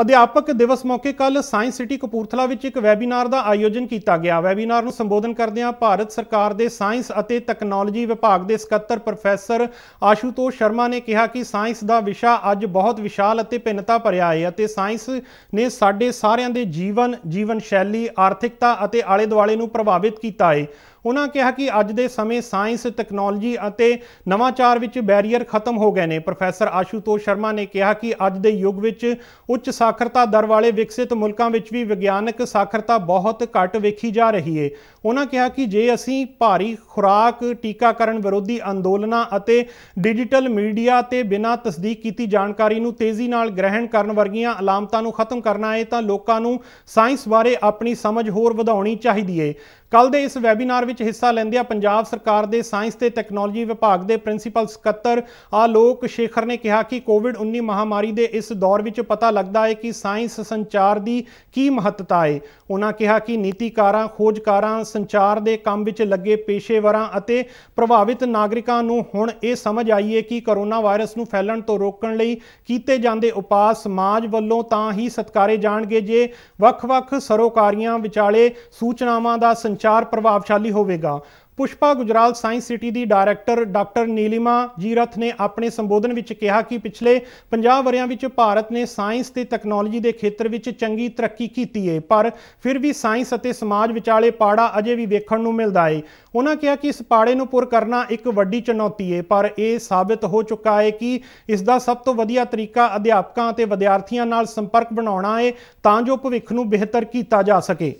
ਅਧਿਆਪਕ ਦਿਵਸ ਮੌਕੇ ਕੱਲ ਸਾਇੰਸ ਸਿਟੀ ਕਪੂਰਥਲਾ ਵਿੱਚ ਇੱਕ ਵੈਬੀਨਾਰ ਦਾ ਆਯੋਜਨ ਕੀਤਾ ਗਿਆ ਵੈਬੀਨਾਰ ਨੂੰ ਸੰਬੋਧਨ ਕਰਦਿਆਂ ਭਾਰਤ ਸਰਕਾਰ ਦੇ ਸਾਇੰਸ ਅਤੇ ਟੈਕਨੋਲੋਜੀ ਵਿਭਾਗ ਦੇ ਸਕੱਤਰ ਪ੍ਰੋਫੈਸਰ ਆਸ਼ੂਤੋਸ਼ ਸ਼ਰਮਾ ਨੇ ਕਿਹਾ ਕਿ ਸਾਇੰਸ ਦਾ ਵਿਸ਼ਾ ਅੱਜ ਬਹੁਤ ਵਿਸ਼ਾਲ ਅਤੇ ਭਿੰਨਤਾ ਭਰਿਆ ਹੈ ਅਤੇ ਸਾਇੰਸ ਨੇ ਸਾਡੇ ਸਾਰਿਆਂ ਦੇ ਜੀਵਨ ਜੀਵਨ ਸ਼ੈਲੀ ਆਰਥਿਕਤਾ ਅਤੇ ਆਲੇ-ਦੁਆਲੇ ਨੂੰ ਪ੍ਰਭਾਵਿਤ ਕੀਤਾ ਹੈ ਉਹਨਾਂ ਕਿਹਾ ਕਿ ਅੱਜ ਦੇ ਸਮੇਂ ਸਾਇੰਸ ਟੈਕਨੋਲੋਜੀ ਅਤੇ ਨਵਾਚਾਰ ਵਿੱਚ ਬੈਰੀਅਰ ਖਤਮ ਹੋ ਗਏ ਨੇ ਪ੍ਰੋਫੈਸਰ ਆਸ਼ੂਤੋਸ਼ ਸ਼ਰਮਾ ਨੇ ਕਿਹਾ ਕਿ ਅੱਜ ਦੇ ਯੁੱਗ ਵਿੱਚ ਉੱਚ ਸਾਖਰਤਾ ਦਰ ਵਾਲੇ ਵਿਕਸਿਤ ਮੁਲਕਾਂ ਵਿੱਚ ਵੀ ਵਿਗਿਆਨਕ ਸਾਖਰਤਾ ਬਹੁਤ ਘੱਟ ਵੇਖੀ ਜਾ ਰਹੀ ਹੈ ਉਹਨਾਂ ਕਿਹਾ ਕਿ ਜੇ ਅਸੀਂ ਭਾਰੀ ਖੁਰਾਕ ਟੀਕਾਕਰਨ ਵਿਰੋਧੀ ਅੰਦੋਲਨਾਂ ਅਤੇ ਡਿਜੀਟਲ ਮੀਡੀਆ ਤੇ ਬਿਨਾਂ ਤਸਦੀਕ ਕੀਤੀ ਜਾਣਕਾਰੀ ਨੂੰ ਤੇਜ਼ੀ ਨਾਲ ਗ੍ਰਹਿਣ ਕਰਨ ਵਰਗੀਆਂ ਅਲਾਮਤਾਂ ਨੂੰ ਖਤਮ ਕਰਨਾ ਹੈ ਤਾਂ ਲੋਕਾਂ ਨੂੰ ਸਾਇੰਸ ਬਾਰੇ ਆਪਣੀ ਸਮਝ ਹੋਰ ਵਧਾਉਣੀ ਚਾਹੀਦੀ ਹੈ ਕੱਲ ਦੇ ਇਸ ਵੈਬੀਨਾਰ ਵਿੱਚ ਹਿੱਸਾ ਲੈਂਦੇ ਆ ਪੰਜਾਬ ਸਰਕਾਰ ਦੇ ਸਾਇੰਸ ਤੇ ਟੈਕਨੋਲੋਜੀ ਵਿਭਾਗ ਦੇ ਪ੍ਰਿੰਸੀਪਲ ਸਕੱਤਰ ਆਲੋਕ ਸ਼ੇਖਰ ਨੇ ਕਿਹਾ ਕਿ ਕੋਵਿਡ-19 ਮਹਾਮਾਰੀ ਦੇ ਇਸ ਦੌਰ ਵਿੱਚ ਪਤਾ ਲੱਗਦਾ ਹੈ ਕਿ ਸਾਇੰਸ ਸੰਚਾਰ ਦੀ ਕੀ ਮਹੱਤਤਾ ਹੈ ਉਹਨਾਂ ਕਿਹਾ ਕਿ ਨੀਤੀਕਾਰਾਂ ਖੋਜਕਾਰਾਂ ਸੰਚਾਰ ਦੇ ਕੰਮ ਵਿੱਚ ਲੱਗੇ ਪੇਸ਼ੇਵਰਾਂ ਅਤੇ ਪ੍ਰਭਾਵਿਤ ਨਾਗਰਿਕਾਂ ਨੂੰ ਹੁਣ ਇਹ ਸਮਝ ਆਈ ਹੈ ਕਿ ਕਰੋਨਾ ਵਾਇਰਸ ਨੂੰ ਫੈਲਣ ਤੋਂ ਰੋਕਣ ਲਈ ਕੀਤੇ ਜਾਂਦੇ ਉਪਾਅ ਸਮਾਜ ਵੱਲੋਂ ਤਾਂ ਹੀ ਸਤਕਾਰੇ ਜਾਣਗੇ ਜੇ ਵੱਖ-ਵੱਖ ਸਰੋਕਾਰੀਆਂ ਵਿਚਾਲੇ ਸੂਚਨਾਵਾਂ ਦਾ ਸੰਚਾਰ ਸੰਚਾਰ ਪ੍ਰਭਾਵਸ਼ਾਲੀ ਹੋਵੇਗਾ ਪੁਸ਼ਪਾ ਗੁਜਰਾਲ ਸਾਇੰਸ ਸਿਟੀ ਦੀ ਡਾਇਰੈਕਟਰ ਡਾਕਟਰ ਨੀਲਿਮਾ ਜੀਰਥ ਨੇ ਆਪਣੇ ਸੰਬੋਧਨ ਵਿੱਚ ਕਿਹਾ ਕਿ ਪਿਛਲੇ 50 ਵਰਿਆਂ ਵਿੱਚ ਭਾਰਤ ਨੇ ਸਾਇੰਸ ਤੇ ਟੈਕਨੋਲੋਜੀ ਦੇ ਖੇਤਰ ਵਿੱਚ ਚੰਗੀ ਤਰੱਕੀ ਕੀਤੀ ਹੈ ਪਰ ਫਿਰ ਵੀ ਸਾਇੰਸ ਅਤੇ ਸਮਾਜ ਵਿਚਾਲੇ ਪਾੜਾ ਅਜੇ ਵੀ ਵੇਖਣ ਨੂੰ ਮਿਲਦਾ ਹੈ ਉਹਨਾਂ ਕਿਹਾ ਕਿ ਇਸ ਪਾੜੇ ਨੂੰ ਪੂਰ ਕਰਨਾ ਇੱਕ ਵੱਡੀ ਚੁਣੌਤੀ ਹੈ ਪਰ ਇਹ ਸਾਬਤ ਹੋ ਚੁੱਕਾ ਹੈ ਕਿ ਇਸ ਦਾ ਸਭ ਤੋਂ ਵਧੀਆ ਤਰੀਕਾ ਅਧਿਆਪਕਾਂ ਅਤੇ ਵਿਦਿਆਰਥੀਆਂ ਨਾਲ ਸੰਪਰਕ ਬਣਾਉਣਾ ਹੈ ਤਾਂ ਜੋ ਭਵਿੱਖ ਨੂੰ ਬਿਹਤਰ ਕੀਤਾ ਜਾ ਸਕੇ